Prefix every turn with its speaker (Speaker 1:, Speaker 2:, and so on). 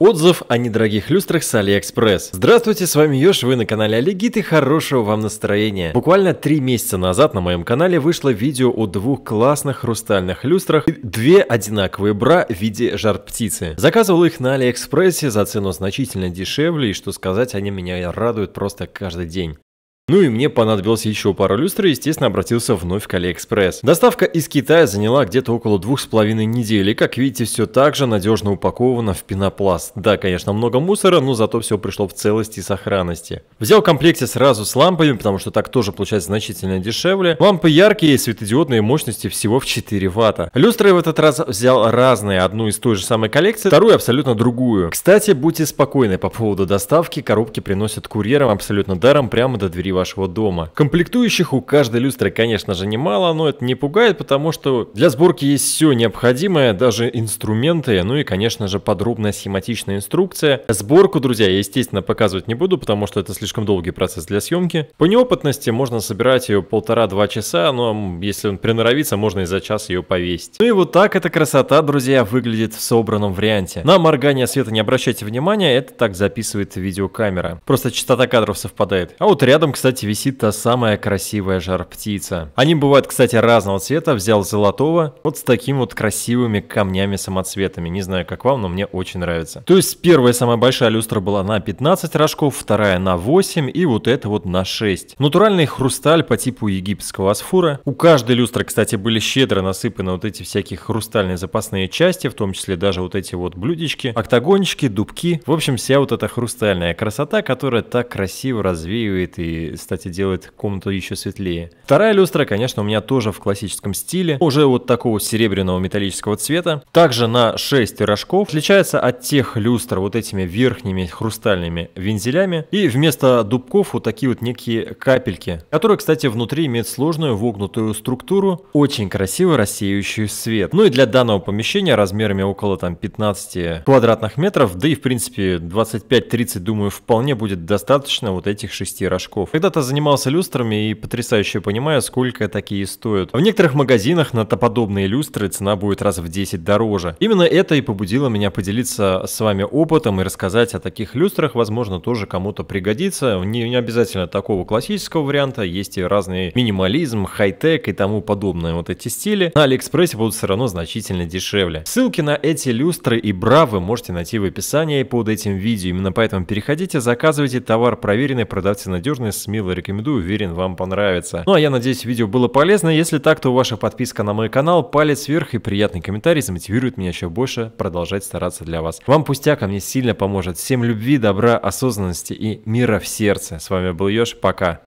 Speaker 1: Отзыв о недорогих люстрах с Алиэкспресс. Здравствуйте, с вами Ёж, вы на канале Алигит и хорошего вам настроения. Буквально три месяца назад на моем канале вышло видео о двух классных хрустальных люстрах и две одинаковые бра в виде жар-птицы. Заказывал их на Алиэкспрессе за цену значительно дешевле и, что сказать, они меня радуют просто каждый день. Ну и мне понадобилось еще пара люстр, и, естественно, обратился вновь к Алиэкспресс. Доставка из Китая заняла где-то около двух с половиной недель, и, как видите, все так же надежно упаковано в пенопласт. Да, конечно, много мусора, но зато все пришло в целости и сохранности. Взял в комплекте сразу с лампами, потому что так тоже получается значительно дешевле. Лампы яркие, светодиодные мощности всего в 4 ватта. Люстры в этот раз взял разные, одну из той же самой коллекции, вторую абсолютно другую. Кстати, будьте спокойны по поводу доставки, коробки приносят курьерам абсолютно даром прямо до двери вашего дома. Комплектующих у каждой люстры, конечно же, немало, но это не пугает, потому что для сборки есть все необходимое, даже инструменты, ну и, конечно же, подробная схематичная инструкция. Сборку, друзья, я, естественно, показывать не буду, потому что это слишком долгий процесс для съемки. По неопытности можно собирать ее полтора-два часа, но ну, а, если он приноровится, можно и за час ее повесить. Ну и вот так эта красота, друзья, выглядит в собранном варианте. На моргание света не обращайте внимания, это так записывает видеокамера. Просто частота кадров совпадает. А вот рядом, кстати, кстати, висит та самая красивая жар-птица. Они бывают, кстати, разного цвета. Взял золотого, вот с такими вот красивыми камнями-самоцветами. Не знаю, как вам, но мне очень нравится. То есть первая самая большая люстра была на 15 рожков, вторая на 8 и вот эта вот на 6. Натуральный хрусталь по типу египетского асфура. У каждой люстры, кстати, были щедро насыпаны вот эти всякие хрустальные запасные части, в том числе даже вот эти вот блюдечки, октагончики, дубки. В общем, вся вот эта хрустальная красота, которая так красиво развеивает и кстати, делает комнату еще светлее. Вторая люстра, конечно, у меня тоже в классическом стиле, уже вот такого серебряного металлического цвета. Также на 6 рожков отличается от тех люстр вот этими верхними хрустальными вензелями. И вместо дубков вот такие вот некие капельки, которые, кстати, внутри имеют сложную вогнутую структуру, очень красиво рассеивающую свет. Ну и для данного помещения размерами около там 15 квадратных метров, да и в принципе 25-30, думаю, вполне будет достаточно вот этих шести рожков. Когда когда-то занимался люстрами и потрясающе понимаю, сколько такие стоят. В некоторых магазинах на топодобные люстры цена будет раз в 10 дороже. Именно это и побудило меня поделиться с вами опытом и рассказать о таких люстрах, возможно, тоже кому-то пригодится. Не, не обязательно такого классического варианта, есть и разные минимализм, хай-тек и тому подобное. Вот эти стили на Алиэкспрессе будут все равно значительно дешевле. Ссылки на эти люстры и бра вы можете найти в описании под этим видео. Именно поэтому переходите, заказывайте товар проверенный, продавцы надежные, смело рекомендую, уверен, вам понравится. Ну а я надеюсь, видео было полезно. Если так, то ваша подписка на мой канал, палец вверх и приятный комментарий замотивирует меня еще больше продолжать стараться для вас. Вам пустяка мне сильно поможет. Всем любви, добра, осознанности и мира в сердце. С вами был Ёж, пока.